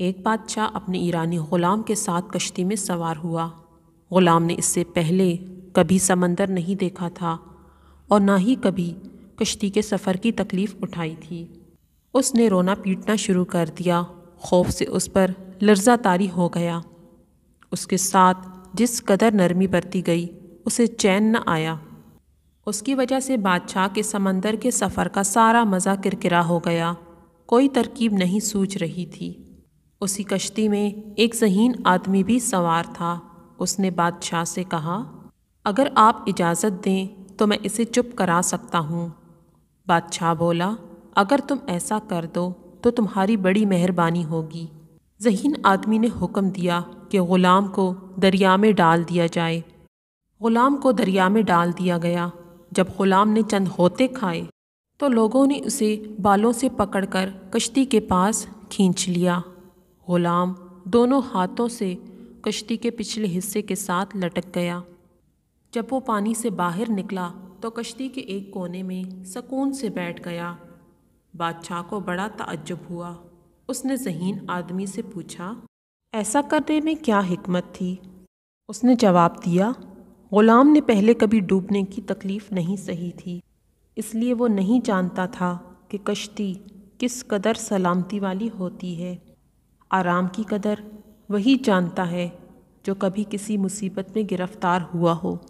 एक बादशाह अपने ईरानी ग़ुलाम के साथ कश्ती में सवार हुआ ग़ुलाम ने इससे पहले कभी समंदर नहीं देखा था और ना ही कभी कश्ती के सफ़र की तकलीफ़ उठाई थी उसने रोना पीटना शुरू कर दिया खौफ से उस पर लर्जा तारी हो गया उसके साथ जिस कदर नरमी बरती गई उसे चैन न आया उसकी वजह से बादशाह के समंदर के सफ़र का सारा मज़ा किरकिरा हो गया कोई तरकीब नहीं सूझ रही थी उसी कश्ती में एक जहीन आदमी भी सवार था उसने बादशाह से कहा अगर आप इजाज़त दें तो मैं इसे चुप करा सकता हूँ बादशाह बोला अगर तुम ऐसा कर दो तो तुम्हारी बड़ी मेहरबानी होगी जहीन आदमी ने हुक्म दिया कि ग़ुलाम को दरिया में डाल दिया जाए ग़ुलाम को दरिया में डाल दिया गया जब ग़ुलाम ने चंद होते खाए तो लोगों ने उसे बालों से पकड़कर कश्ती के पास खींच लिया गुलाम दोनों हाथों से कश्ती के पिछले हिस्से के साथ लटक गया जब वो पानी से बाहर निकला तो कश्ती के एक कोने में सकून से बैठ गया बादशाह को बड़ा ताज्जुब हुआ उसने जहीन आदमी से पूछा ऐसा करने में क्या हिकमत थी उसने जवाब दिया ग़ुलाम ने पहले कभी डूबने की तकलीफ़ नहीं सही थी इसलिए वो नहीं जानता था कि कश्ती किस कदर सलामती वाली होती है आराम की कदर वही जानता है जो कभी किसी मुसीबत में गिरफ़्तार हुआ हो